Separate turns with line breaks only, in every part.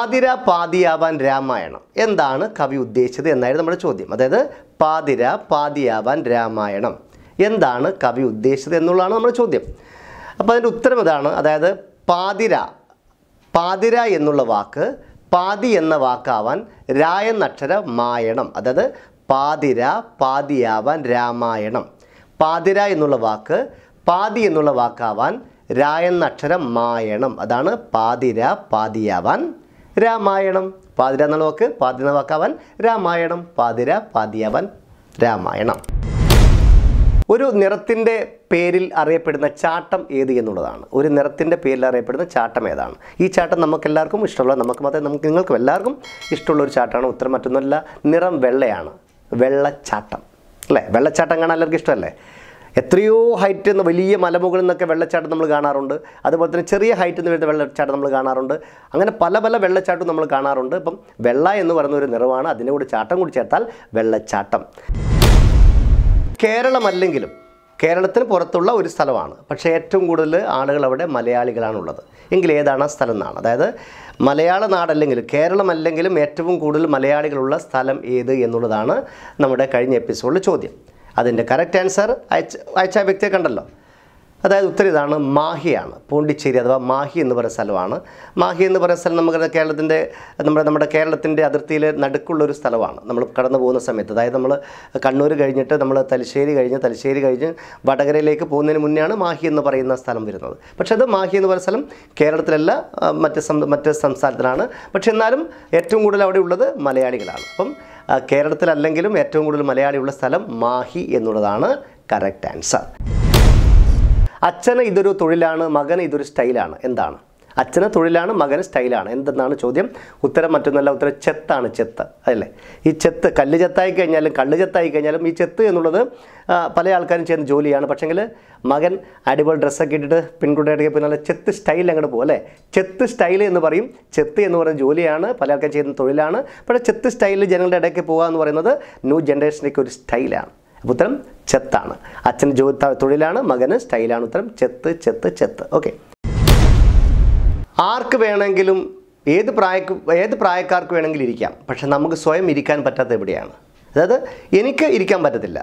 പാതിര പാതിയാവാൻ രാമായണം എന്താണ് കവി ഉദ്ദേശിച്ചത് എന്നായിരുന്നു നമ്മുടെ ചോദ്യം അതായത് പാതിര പാതിയാവാൻ രാമായണം എന്താണ് കവി ഉദ്ദേശിച്ചത് എന്നുള്ളതാണ് നമ്മുടെ ചോദ്യം അപ്പോൾ അതിൻ്റെ ഉത്തരം ഇതാണ് അതായത് പാതിര പാതിര എന്നുള്ള വാക്ക് പാതി എന്ന വാക്കാവാൻ രായ നക്ഷര മായണം അതായത് പാതിര പാതിയാവാൻ രാമായണം പാതിര എന്നുള്ള വാക്ക് പാതി എന്നുള്ള വാക്കാവാൻ രായ നക്ഷരം മായണം അതാണ് പാതിര പാതിയാവാൻ രാമായണം പാതിര എന്നുള്ള വാക്ക് പാതിര വാക്കാവാൻ രാമായണം പാതിര പാതിയവൻ രാമായണം ഒരു നിറത്തിൻ്റെ പേരിൽ അറിയപ്പെടുന്ന ചാട്ടം ഏത് എന്നുള്ളതാണ് ഒരു നിറത്തിൻ്റെ പേരിൽ അറിയപ്പെടുന്ന ചാട്ടം ഏതാണ് ഈ ചാട്ടം നമുക്ക് എല്ലാവർക്കും ഇഷ്ടമുള്ള നമുക്ക് മാത്രമേ നമുക്ക് നിങ്ങൾക്കും എല്ലാവർക്കും ഇഷ്ടമുള്ള ഒരു ചാട്ടമാണ് ഉത്തരം മറ്റൊന്നുമല്ല നിറം വെള്ളയാണ് വെള്ളച്ചാട്ടം അല്ലേ വെള്ളച്ചാട്ടം കാണാൻ എല്ലാവർക്കും ഇഷ്ടമല്ലേ എത്രയോ ഹൈറ്റ് നിന്ന് വലിയ മലമുകളിൽ നിന്നൊക്കെ വെള്ളച്ചാട്ടം നമ്മൾ കാണാറുണ്ട് അതുപോലെ തന്നെ ചെറിയ ഹൈറ്റ് നിന്ന് വരുന്ന വെള്ളച്ചാട്ടം നമ്മൾ കാണാറുണ്ട് അങ്ങനെ പല പല വെള്ളച്ചാട്ടവും നമ്മൾ കാണാറുണ്ട് ഇപ്പം വെള്ള എന്ന് പറയുന്ന ഒരു നിറമാണ് അതിൻ്റെ കൂടെ ചാട്ടം കൂടി ചേർത്താൽ വെള്ളച്ചാട്ടം കേരളമല്ലെങ്കിലും കേരളത്തിന് പുറത്തുള്ള ഒരു സ്ഥലമാണ് പക്ഷേ ഏറ്റവും കൂടുതൽ ആളുകൾ അവിടെ മലയാളികളാണുള്ളത് എങ്കിൽ ഏതാണ് ആ സ്ഥലം എന്നാണ് അതായത് മലയാള നാടല്ലെങ്കിലും കേരളമല്ലെങ്കിലും ഏറ്റവും കൂടുതൽ മലയാളികളുള്ള സ്ഥലം ഏത് എന്നുള്ളതാണ് നമ്മുടെ കഴിഞ്ഞ എപ്പിസോഡിൽ ചോദ്യം അതിൻ്റെ കറക്റ്റ് ആൻസർ അയച്ച അയച്ച വ്യക്തിയെ കണ്ടല്ലോ അതായത് ഉത്തരം ഇതാണ് മാഹിയാണ് പോണ്ടിച്ചേരി അഥവാ മാഹി എന്ന് പറയുന്ന സ്ഥലമാണ് മാഹി എന്ന് പറയുന്ന സ്ഥലം നമുക്ക് കേരളത്തിൻ്റെ നമ്മുടെ നമ്മുടെ കേരളത്തിൻ്റെ അതിർത്തിയിൽ നടുക്കുള്ളൊരു സ്ഥലമാണ് നമ്മൾ കടന്നു പോകുന്ന സമയത്ത് അതായത് നമ്മൾ കണ്ണൂർ കഴിഞ്ഞിട്ട് നമ്മൾ തലശ്ശേരി കഴിഞ്ഞ് തലശ്ശേരി കഴിഞ്ഞ് വടകരയിലേക്ക് പോകുന്നതിന് മുന്നെയാണ് മാഹി എന്ന് പറയുന്ന സ്ഥലം വരുന്നത് പക്ഷേ അത് മാഹി എന്ന് പറയുന്ന സ്ഥലം കേരളത്തിലല്ല മറ്റ് മറ്റ് സംസ്ഥാനത്തിലാണ് പക്ഷേ എന്നാലും ഏറ്റവും കൂടുതൽ അവിടെ ഉള്ളത് മലയാളികളാണ് അപ്പം കേരളത്തിലല്ലെങ്കിലും ഏറ്റവും കൂടുതൽ മലയാളിയുള്ള സ്ഥലം മാഹി എന്നുള്ളതാണ് കറക്റ്റ് ആൻസർ അച്ഛന് ഇതൊരു തൊഴിലാണ് മകന് ഇതൊരു സ്റ്റൈലാണ് എന്താണ് അച്ഛന് തൊഴിലാണ് മകന് സ്റ്റൈലാണ് എന്തെന്നാണ് ചോദ്യം ഉത്തരം മറ്റൊന്നല്ല ഉത്തരം ചെത്താണ് ചെത്ത് അല്ലേ ഈ ചെത്ത് കല്ല് ചെത്തായി കഴിഞ്ഞാലും കള്ള് ചെത്തായി കഴിഞ്ഞാലും ഈ ചെത്ത് എന്നുള്ളത് പല ആൾക്കാരും ചെയ്യുന്ന ജോലിയാണ് പക്ഷേങ്കിൽ മകൻ അടിപൊളി ഡ്രസ്സൊക്കെ ഇട്ടിട്ട് പെൺകുട്ടിയുടെ പിന്നാലെ ചെത്ത് സ്റ്റൈൽ അങ്ങോട്ട് പോകും അല്ലേ ചെത്ത് സ്റ്റൈൽ എന്ന് പറയും ചെത്ത് എന്ന് പറയുന്ന ജോലിയാണ് പല ആൾക്കാരും ചെയ്യുന്ന തൊഴിലാണ് പക്ഷേ ചെത്ത് സ്റ്റൈലിൽ ജനങ്ങളുടെ ഇടയ്ക്ക് പോകുക എന്ന് പറയുന്നത് ന്യൂ ജനറേഷനിലേക്ക് ഒരു സ്റ്റൈലാണ് അപ്പോൾ ഉത്തരം ചെത്താണ് അച്ഛൻ ജോ തൊഴിലാണ് മകന് സ്റ്റൈലാണ് ഉത്തരം ചെത്ത് ചെത്ത് ചെത്ത് ഓക്കെ ആർക്ക് വേണമെങ്കിലും ഏത് പ്രായക്ക് ഏത് പ്രായക്കാർക്ക് വേണമെങ്കിലും ഇരിക്കാം പക്ഷെ നമുക്ക് സ്വയം ഇരിക്കാൻ പറ്റാത്ത എവിടെയാണ് അതായത് എനിക്ക് ഇരിക്കാൻ പറ്റത്തില്ല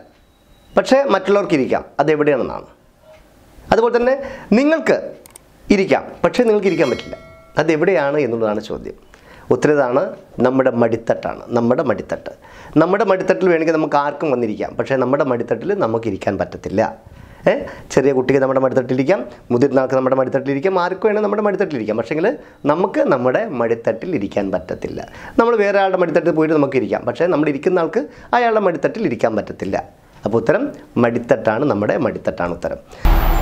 പക്ഷേ മറ്റുള്ളവർക്ക് ഇരിക്കാം അതെവിടെയാണെന്നാണ് അതുപോലെ തന്നെ നിങ്ങൾക്ക് ഇരിക്കാം പക്ഷേ നിങ്ങൾക്ക് ഇരിക്കാൻ പറ്റില്ല അതെവിടെയാണ് എന്നുള്ളതാണ് ചോദ്യം ഉത്തരതാണ് നമ്മുടെ മടിത്തട്ടാണ് നമ്മുടെ മടിത്തട്ട് നമ്മുടെ മടിത്തട്ടിൽ വേണമെങ്കിൽ നമുക്ക് ആർക്കും വന്നിരിക്കാം പക്ഷേ നമ്മുടെ മടിത്തട്ടിൽ നമുക്ക് ഇരിക്കാൻ പറ്റത്തില്ല ചെറിയ കുട്ടിക്ക് നമ്മുടെ മടിത്തട്ടിലിരിക്കാം മുതിർന്ന ആൾക്ക് നമ്മുടെ മടിത്തട്ടിലിരിക്കാം ആർക്ക് വേണം നമ്മുടെ മടിത്തട്ടിലിരിക്കാം പക്ഷേങ്കിൽ നമുക്ക് നമ്മുടെ മടിത്തട്ടിൽ ഇരിക്കാൻ പറ്റത്തില്ല നമ്മൾ വേറെ ആളുടെ മടിത്തട്ടിൽ പോയിട്ട് നമുക്ക് ഇരിക്കാം പക്ഷേ നമ്മൾ ഇരിക്കുന്ന ആൾക്ക് അയാളുടെ മടിത്തട്ടിൽ ഇരിക്കാൻ പറ്റത്തില്ല അപ്പോൾ ഉത്തരം മടിത്തട്ടാണ് നമ്മുടെ മടിത്തട്ടാണ് ഉത്തരം